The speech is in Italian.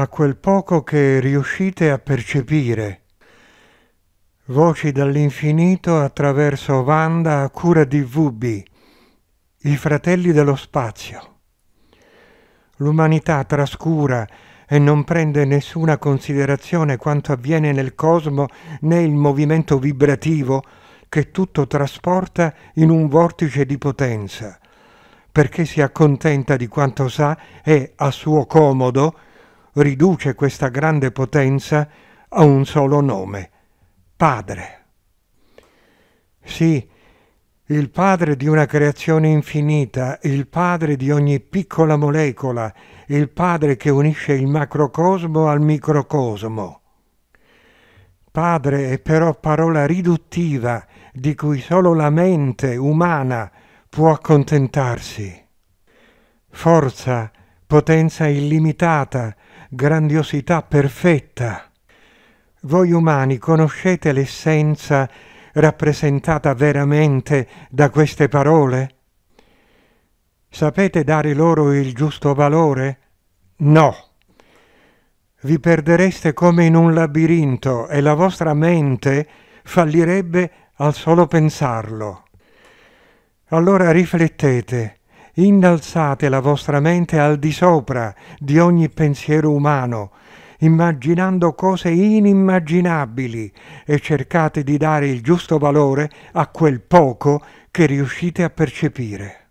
a quel poco che riuscite a percepire. Voci dall'infinito attraverso Wanda a cura di Vubi, i fratelli dello spazio. L'umanità trascura e non prende nessuna considerazione quanto avviene nel cosmo né il movimento vibrativo che tutto trasporta in un vortice di potenza, perché si accontenta di quanto sa e, a suo comodo, riduce questa grande potenza a un solo nome, Padre. Sì, il Padre di una creazione infinita, il Padre di ogni piccola molecola, il Padre che unisce il macrocosmo al microcosmo. Padre è però parola riduttiva di cui solo la mente umana può accontentarsi. Forza, potenza illimitata, grandiosità perfetta. Voi umani conoscete l'essenza rappresentata veramente da queste parole? Sapete dare loro il giusto valore? No. Vi perdereste come in un labirinto e la vostra mente fallirebbe al solo pensarlo. Allora riflettete innalzate la vostra mente al di sopra di ogni pensiero umano, immaginando cose inimmaginabili e cercate di dare il giusto valore a quel poco che riuscite a percepire.